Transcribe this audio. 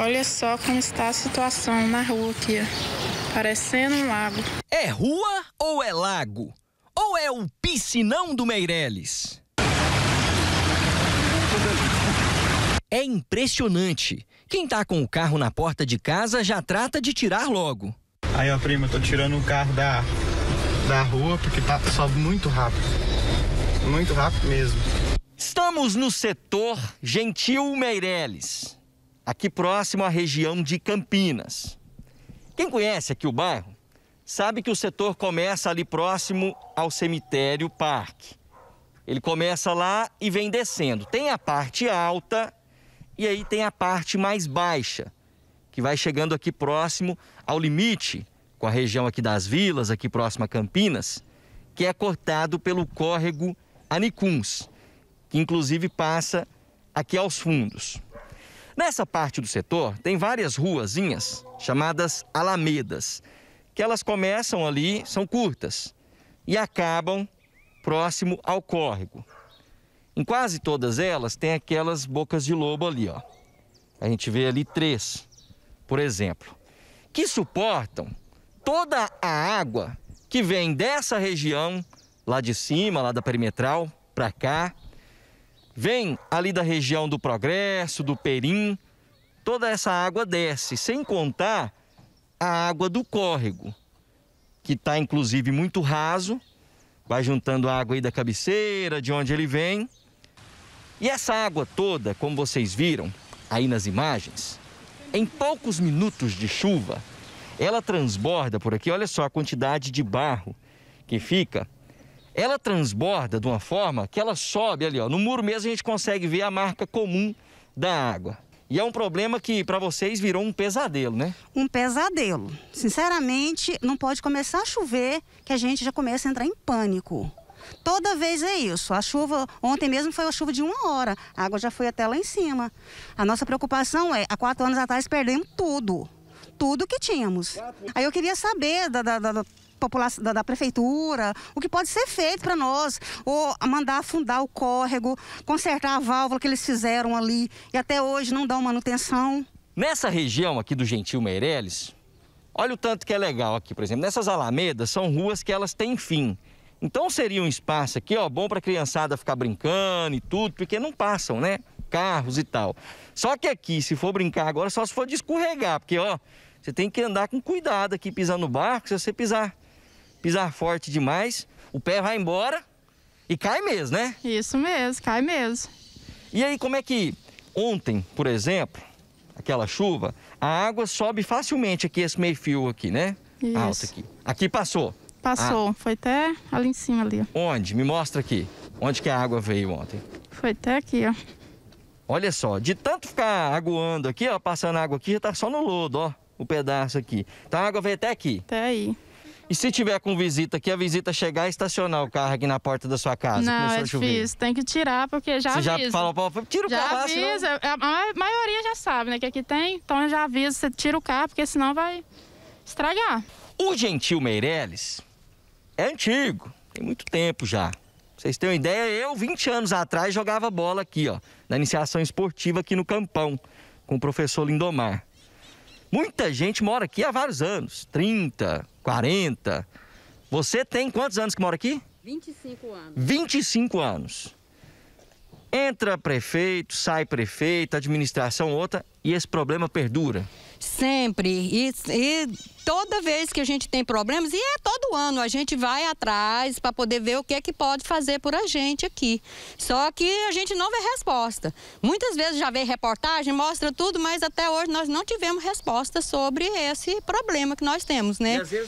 Olha só como está a situação na rua aqui, parecendo um lago. É rua ou é lago? Ou é o piscinão do Meireles? É impressionante. Quem tá com o carro na porta de casa já trata de tirar logo. Aí, ó, prima, eu tô tirando o carro da, da rua porque tá, sobe muito rápido. Muito rápido mesmo. Estamos no setor Gentil Meireles aqui próximo à região de Campinas. Quem conhece aqui o bairro sabe que o setor começa ali próximo ao cemitério Parque. Ele começa lá e vem descendo. Tem a parte alta e aí tem a parte mais baixa, que vai chegando aqui próximo ao limite com a região aqui das vilas, aqui próximo a Campinas, que é cortado pelo córrego Anicuns, que inclusive passa aqui aos fundos. Nessa parte do setor tem várias ruazinhas chamadas alamedas, que elas começam ali, são curtas, e acabam próximo ao córrego. Em quase todas elas tem aquelas bocas de lobo ali, ó. A gente vê ali três, por exemplo, que suportam toda a água que vem dessa região, lá de cima, lá da perimetral, para cá, vem ali da região do Progresso, do Perim, toda essa água desce, sem contar a água do córrego, que está inclusive muito raso, vai juntando a água aí da cabeceira, de onde ele vem. E essa água toda, como vocês viram aí nas imagens, em poucos minutos de chuva, ela transborda por aqui. Olha só a quantidade de barro que fica ela transborda de uma forma que ela sobe ali, ó. No muro mesmo a gente consegue ver a marca comum da água. E é um problema que para vocês virou um pesadelo, né? Um pesadelo. Sinceramente, não pode começar a chover que a gente já começa a entrar em pânico. Toda vez é isso. A chuva, ontem mesmo foi a chuva de uma hora. A água já foi até lá em cima. A nossa preocupação é, há quatro anos atrás perdemos tudo. Tudo que tínhamos. Aí eu queria saber da, da, da população, da, da prefeitura, o que pode ser feito para nós, ou mandar afundar o córrego, consertar a válvula que eles fizeram ali e até hoje não dão manutenção. Nessa região aqui do Gentil Meireles, olha o tanto que é legal aqui, por exemplo. Nessas alamedas são ruas que elas têm fim. Então seria um espaço aqui, ó, bom para a criançada ficar brincando e tudo, porque não passam, né? Carros e tal. Só que aqui, se for brincar agora, só se for de escorregar, porque ó, você tem que andar com cuidado aqui pisando no barco, se você pisar pisar forte demais, o pé vai embora e cai mesmo, né? Isso mesmo, cai mesmo. E aí, como é que ontem, por exemplo, aquela chuva, a água sobe facilmente aqui, esse meio-fio aqui, né? Isso. Alto aqui. Aqui passou. Passou, ah. foi até ali em cima ali. Onde? Me mostra aqui. Onde que a água veio ontem? Foi até aqui, ó. Olha só, de tanto ficar aguando aqui, ó, passando água aqui, já tá só no lodo, ó, o pedaço aqui. Então a água veio até aqui. Até aí. E se tiver com visita, que a visita chegar e estacionar o carro aqui na porta da sua casa? Não, é difícil. Tem que tirar, porque já Você já falou, tira o já carro avisa. senão... A maioria já sabe, né, que aqui tem. Então já avisa, você tira o carro, porque senão vai estragar. O Gentil Meirelles é antigo, tem muito tempo já. Vocês têm uma ideia? Eu, 20 anos atrás, jogava bola aqui, ó, na iniciação esportiva aqui no Campão, com o professor Lindomar. Muita gente mora aqui há vários anos, 30, 40. Você tem quantos anos que mora aqui? 25 anos. 25 anos. Entra prefeito, sai prefeito, administração outra e esse problema perdura. Sempre. E, e, toda vez que a gente tem problemas, e é todo ano, a gente vai atrás para poder ver o que é que pode fazer por a gente aqui. Só que a gente não vê resposta. Muitas vezes já vê reportagem, mostra tudo, mas até hoje nós não tivemos resposta sobre esse problema que nós temos, né?